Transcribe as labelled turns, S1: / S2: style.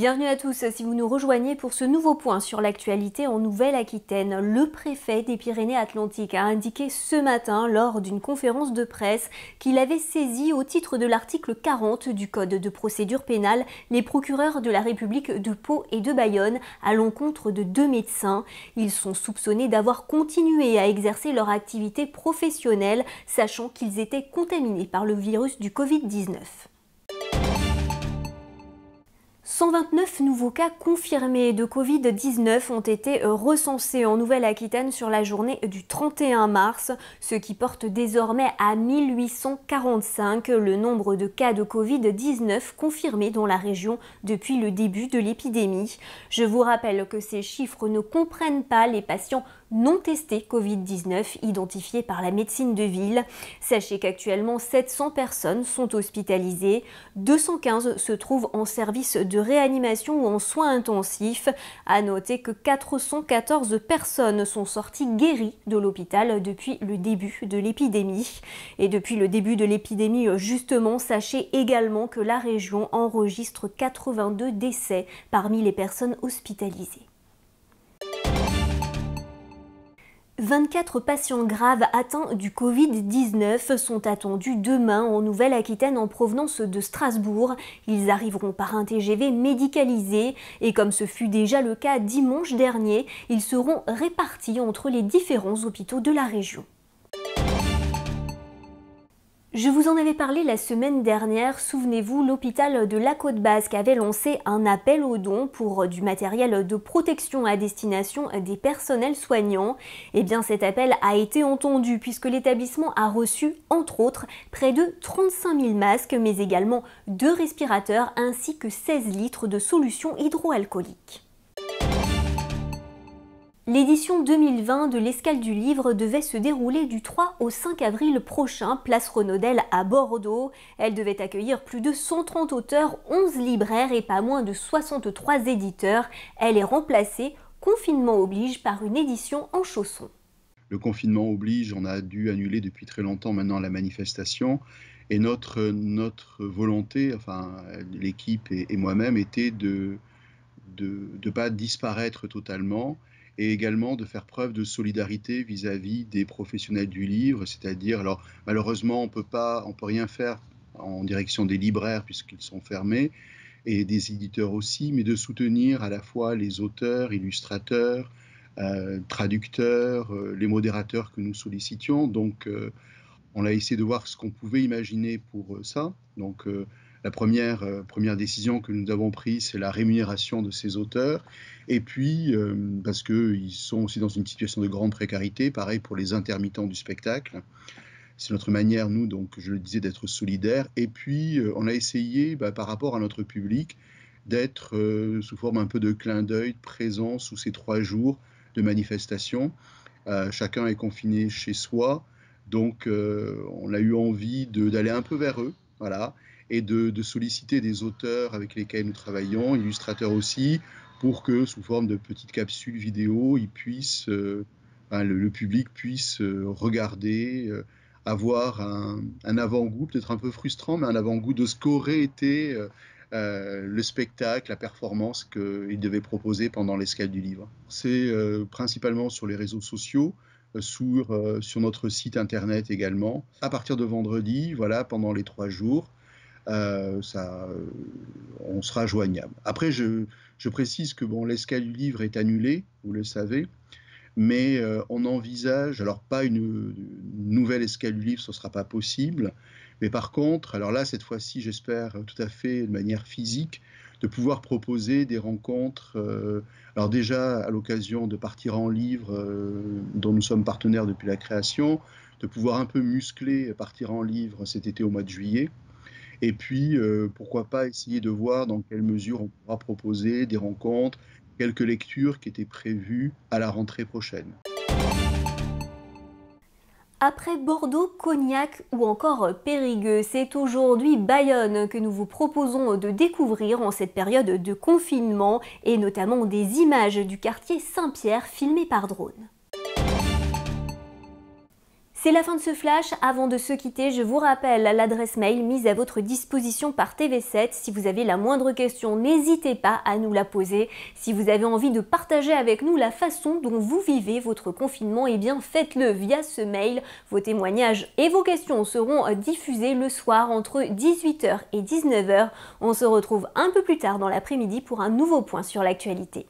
S1: Bienvenue à tous si vous nous rejoignez pour ce nouveau point sur l'actualité en Nouvelle-Aquitaine. Le préfet des Pyrénées-Atlantiques a indiqué ce matin lors d'une conférence de presse qu'il avait saisi au titre de l'article 40 du Code de procédure pénale les procureurs de la République de Pau et de Bayonne à l'encontre de deux médecins. Ils sont soupçonnés d'avoir continué à exercer leur activité professionnelle sachant qu'ils étaient contaminés par le virus du Covid-19. 129 nouveaux cas confirmés de Covid-19 ont été recensés en Nouvelle-Aquitaine sur la journée du 31 mars, ce qui porte désormais à 1845 le nombre de cas de Covid-19 confirmés dans la région depuis le début de l'épidémie. Je vous rappelle que ces chiffres ne comprennent pas les patients non testés Covid-19 identifié par la médecine de ville. Sachez qu'actuellement 700 personnes sont hospitalisées, 215 se trouvent en service de réanimation ou en soins intensifs. À noter que 414 personnes sont sorties guéries de l'hôpital depuis le début de l'épidémie. Et depuis le début de l'épidémie, justement, sachez également que la région enregistre 82 décès parmi les personnes hospitalisées. 24 patients graves atteints du Covid-19 sont attendus demain en Nouvelle-Aquitaine en provenance de Strasbourg. Ils arriveront par un TGV médicalisé et comme ce fut déjà le cas dimanche dernier, ils seront répartis entre les différents hôpitaux de la région. Je vous en avais parlé la semaine dernière, souvenez-vous, l'hôpital de la Côte Basque avait lancé un appel aux dons pour euh, du matériel de protection à destination des personnels soignants. Eh bien cet appel a été entendu puisque l'établissement a reçu, entre autres, près de 35 000 masques, mais également deux respirateurs ainsi que 16 litres de solution hydroalcoolique. L'édition 2020 de l'escale du livre devait se dérouler du 3 au 5 avril prochain, place Renaudel à Bordeaux. Elle devait accueillir plus de 130 auteurs, 11 libraires et pas moins de 63 éditeurs. Elle est remplacée, confinement oblige, par une édition en chaussons.
S2: Le confinement oblige, on a dû annuler depuis très longtemps maintenant la manifestation. Et notre, notre volonté, enfin l'équipe et, moi-même, était de ne pas disparaître totalement et également de faire preuve de solidarité vis-à-vis des professionnels du livre, c'est-à-dire, alors malheureusement, on peut pas, on peut rien faire en direction des libraires puisqu'ils sont fermés et des éditeurs aussi, mais de soutenir à la fois les auteurs, illustrateurs, euh, traducteurs, euh, les modérateurs que nous sollicitions. Donc, euh, on a essayé de voir ce qu'on pouvait imaginer pour ça. Donc, la euh, première, décision que nous avons prise, c'est la rémunération de ces auteurs. Et puis, euh, parce qu'ils sont aussi dans une situation de grande précarité, pareil pour les intermittents du spectacle. C'est notre manière, nous, donc, je le disais, d'être solidaires. Et puis, euh, on a essayé, bah, par rapport à notre public, d'être sous forme un peu de clin d'œil présent sous ces trois jours de manifestation. chacun est confiné chez soi, donc on a eu envie d'aller un peu vers eux, voilà, et de, solliciter des auteurs avec lesquels nous travaillons, illustrateurs aussi, pour que sous forme de petites capsules vidéo, euh, ben, le, public puisse euh, regarder, euh, avoir un, avant-goût, peut-être un peu frustrant, mais un avant-goût de ce qu'aurait été le spectacle, la performance qu'il devait proposer pendant l'escale du livre. C'est principalement sur les réseaux sociaux. Sur, sur notre site internet également. À partir de vendredi, voilà, pendant les trois jours, euh, euh, on sera joignable. Après, je, précise que bon, l'escale du livre est annulée, vous le savez, mais euh, on envisage, alors pas une, nouvelle escale du livre, ce ne sera pas possible, mais par contre, alors là, cette fois-ci, j'espère tout à fait de manière physique, de pouvoir proposer des rencontres, alors déjà à l'occasion de partir en livre, dont nous sommes partenaires depuis la création, de pouvoir un peu muscler partir en livre cet été au mois de juillet, et puis, euh, pourquoi pas essayer de voir dans quelle mesure on pourra proposer des rencontres, quelques lectures qui étaient prévues à la rentrée prochaine.
S1: Après Bordeaux, Cognac ou encore Périgueux, c'est aujourd'hui Bayonne que nous vous proposons de découvrir en cette période de confinement et notamment des images du quartier Saint-Pierre filmées par drone. C'est la fin de ce flash. Avant de se quitter, je vous rappelle l'adresse mail mise à votre disposition par TV7. Si vous avez la moindre question, n'hésitez pas à nous la poser. Si vous avez envie de partager avec nous la façon dont vous vivez votre confinement, eh bien faites-le via ce mail. Vos témoignages et vos questions seront diffusés le soir entre 18h et 19h. On se retrouve un peu plus tard dans l'après-midi pour un nouveau point sur l'actualité.